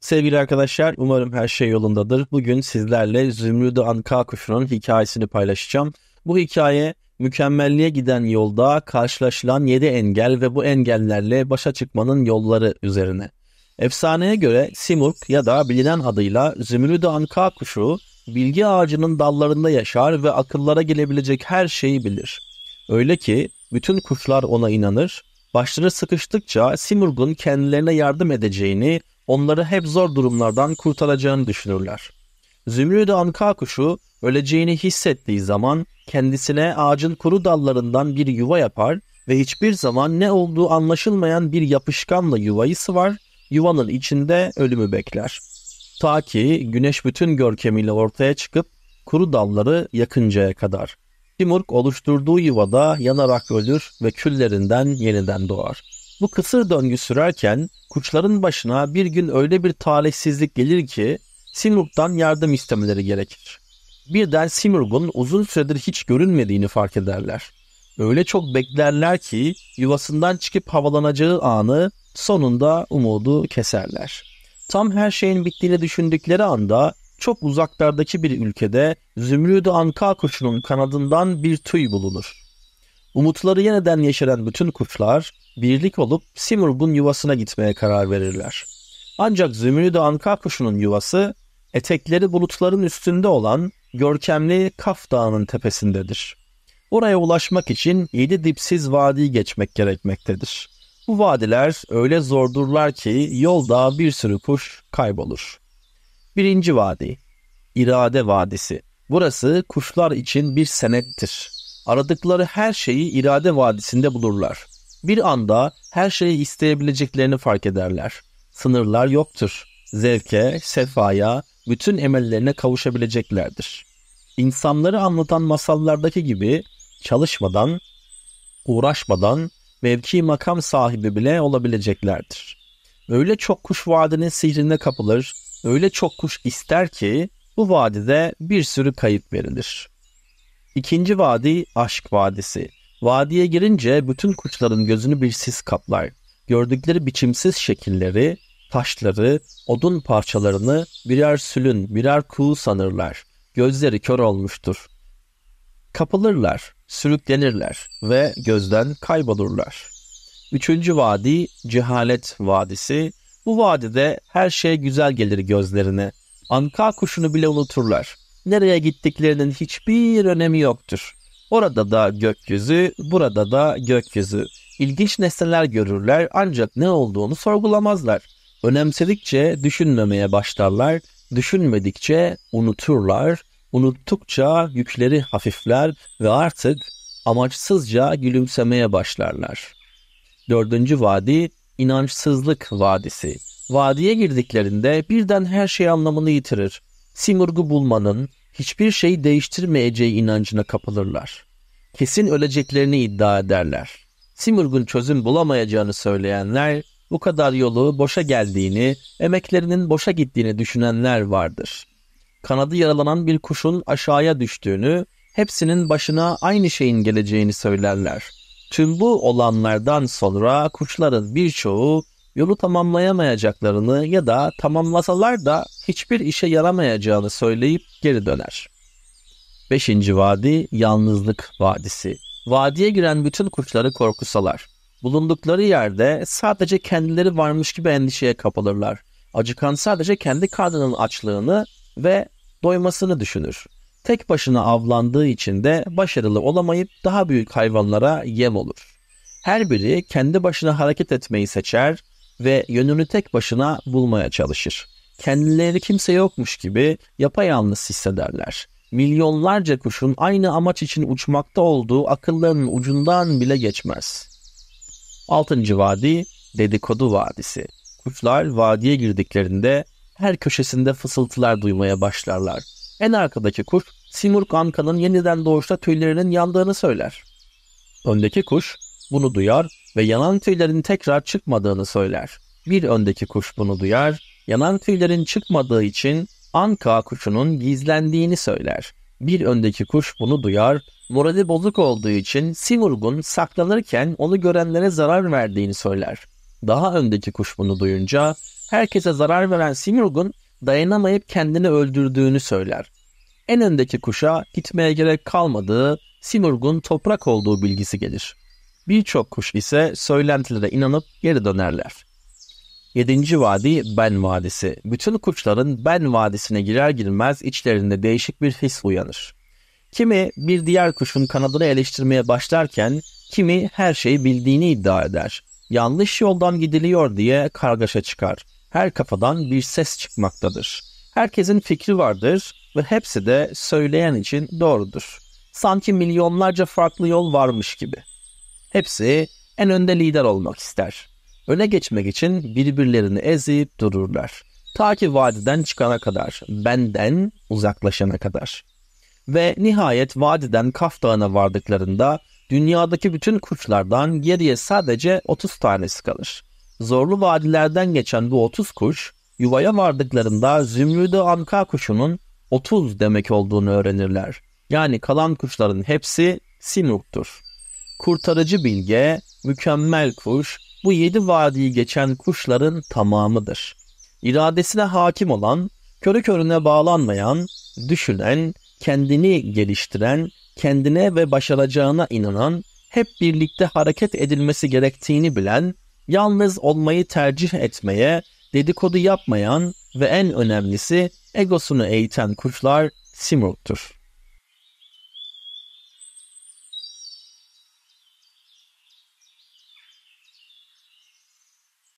Sevgili arkadaşlar umarım her şey yolundadır. Bugün sizlerle Zümrüdü Ankakufu'nun hikayesini paylaşacağım. Bu hikaye mükemmelliğe giden yolda karşılaşılan 7 engel ve bu engellerle başa çıkmanın yolları üzerine. Efsaneye göre Simurg ya da bilinen adıyla Zümrüdü Anka kuşu bilgi ağacının dallarında yaşar ve akıllara gelebilecek her şeyi bilir. Öyle ki bütün kuşlar ona inanır, başları sıkıştıkça Simurg'un kendilerine yardım edeceğini onları hep zor durumlardan kurtaracağını düşünürler. Zümrüt anka kuşu öleceğini hissettiği zaman kendisine ağacın kuru dallarından bir yuva yapar ve hiçbir zaman ne olduğu anlaşılmayan bir yapışkanla yuvayı sıvar, yuvanın içinde ölümü bekler. Ta ki güneş bütün görkemiyle ortaya çıkıp kuru dalları yakıncaya kadar. Timurk oluşturduğu yuvada yanarak ölür ve küllerinden yeniden doğar.'' Bu kısır döngü sürerken kuşların başına bir gün öyle bir talihsizlik gelir ki Simurg'dan yardım istemeleri gerekir. Birden Simurg'un uzun süredir hiç görünmediğini fark ederler. Öyle çok beklerler ki yuvasından çıkıp havalanacağı anı sonunda umudu keserler. Tam her şeyin bittiğini düşündükleri anda çok uzaklardaki bir ülkede Zümrüdü Anka kuşunun kanadından bir tüy bulunur. Umutları yeniden yeşeren bütün kuşlar birlik olup Simurg'un yuvasına gitmeye karar verirler. Ancak Zümrüt Anka kuşunun yuvası etekleri bulutların üstünde olan görkemli Kaf Dağı'nın tepesindedir. Oraya ulaşmak için yedi dipsiz vadiyi geçmek gerekmektedir. Bu vadiler öyle zordurlar ki yolda bir sürü kuş kaybolur. Birinci vadi, İrade Vadisi. Burası kuşlar için bir senettir aradıkları her şeyi irade vadisinde bulurlar. Bir anda her şeyi isteyebileceklerini fark ederler. Sınırlar yoktur. Zevke, sefaya, bütün emellerine kavuşabileceklerdir. İnsanları anlatan masallardaki gibi çalışmadan, uğraşmadan mevki makam sahibi bile olabileceklerdir. Öyle çok kuş vadinin sihrinde kapılır, öyle çok kuş ister ki bu vadide bir sürü kayıp verilir. İkinci vadi aşk vadisi. Vadiye girince bütün kuşların gözünü bir sis kaplar. Gördükleri biçimsiz şekilleri, taşları, odun parçalarını birer sülün, birer kuğu sanırlar. Gözleri kör olmuştur. Kapılırlar, sürüklenirler ve gözden kaybolurlar. Üçüncü vadi cehalet vadisi. Bu vadide her şey güzel gelir gözlerine. Anka kuşunu bile unuturlar nereye gittiklerinin hiçbir önemi yoktur. Orada da gökyüzü, burada da gökyüzü. İlginç nesneler görürler ancak ne olduğunu sorgulamazlar. Önemsedikçe düşünmemeye başlarlar, düşünmedikçe unuturlar, unuttukça yükleri hafifler ve artık amaçsızca gülümsemeye başlarlar. Dördüncü vadi inançsızlık vadisi. Vadiye girdiklerinde birden her şey anlamını yitirir. Simurgu bulmanın hiçbir şey değiştirmeyeceği inancına kapılırlar. Kesin öleceklerini iddia ederler. Simurg'un çözüm bulamayacağını söyleyenler, bu kadar yolu boşa geldiğini, emeklerinin boşa gittiğini düşünenler vardır. Kanadı yaralanan bir kuşun aşağıya düştüğünü, hepsinin başına aynı şeyin geleceğini söylerler. Tüm bu olanlardan sonra kuşların birçoğu yolu tamamlayamayacaklarını ya da tamamlasalar da hiçbir işe yaramayacağını söyleyip geri döner. Beşinci vadi yalnızlık vadisi. Vadiye giren bütün kuşları korkusalar. Bulundukları yerde sadece kendileri varmış gibi endişeye kapılırlar. Acıkan sadece kendi karnının açlığını ve doymasını düşünür. Tek başına avlandığı için de başarılı olamayıp daha büyük hayvanlara yem olur. Her biri kendi başına hareket etmeyi seçer, ve yönünü tek başına bulmaya çalışır. Kendileri kimse yokmuş gibi yapayalnız hissederler. Milyonlarca kuşun aynı amaç için uçmakta olduğu akılların ucundan bile geçmez. 6. Vadi Dedikodu Vadisi Kuşlar vadiye girdiklerinde her köşesinde fısıltılar duymaya başlarlar. En arkadaki kuş Simurg Anka'nın yeniden doğuşta tüylerinin yandığını söyler. Öndeki kuş bunu duyar ve yanan tüylerin tekrar çıkmadığını söyler. Bir öndeki kuş bunu duyar, yanan tüylerin çıkmadığı için Anka kuşunun gizlendiğini söyler. Bir öndeki kuş bunu duyar, morali bozuk olduğu için simurgun saklanırken onu görenlere zarar verdiğini söyler. Daha öndeki kuş bunu duyunca herkese zarar veren Simurgun dayanamayıp kendini öldürdüğünü söyler. En öndeki kuşa gitmeye gerek kalmadığı Simurgun toprak olduğu bilgisi gelir. Birçok kuş ise söylentilere inanıp geri dönerler. 7. Vadi Ben Vadisi. Bütün kuşların Ben Vadisi'ne girer girmez içlerinde değişik bir his uyanır. Kimi bir diğer kuşun kanadını eleştirmeye başlarken kimi her şeyi bildiğini iddia eder. Yanlış yoldan gidiliyor diye kargaşa çıkar. Her kafadan bir ses çıkmaktadır. Herkesin fikri vardır ve hepsi de söyleyen için doğrudur. Sanki milyonlarca farklı yol varmış gibi.'' Hepsi en önde lider olmak ister. Öne geçmek için birbirlerini ezip dururlar. Ta ki vadiden çıkana kadar, benden uzaklaşana kadar. Ve nihayet vadiden Kaf Dağı'na vardıklarında dünyadaki bütün kuşlardan geriye sadece 30 tanesi kalır. Zorlu vadilerden geçen bu 30 kuş yuvaya vardıklarında zümrüdü anka kuşunun 30 demek olduğunu öğrenirler. Yani kalan kuşların hepsi Sinuk'tur kurtarıcı bilge, mükemmel kuş, bu yedi vadiyi geçen kuşların tamamıdır. İradesine hakim olan, körü körüne bağlanmayan, düşünen, kendini geliştiren, kendine ve başaracağına inanan, hep birlikte hareket edilmesi gerektiğini bilen, yalnız olmayı tercih etmeye, dedikodu yapmayan ve en önemlisi egosunu eğiten kuşlar Simurg'dur.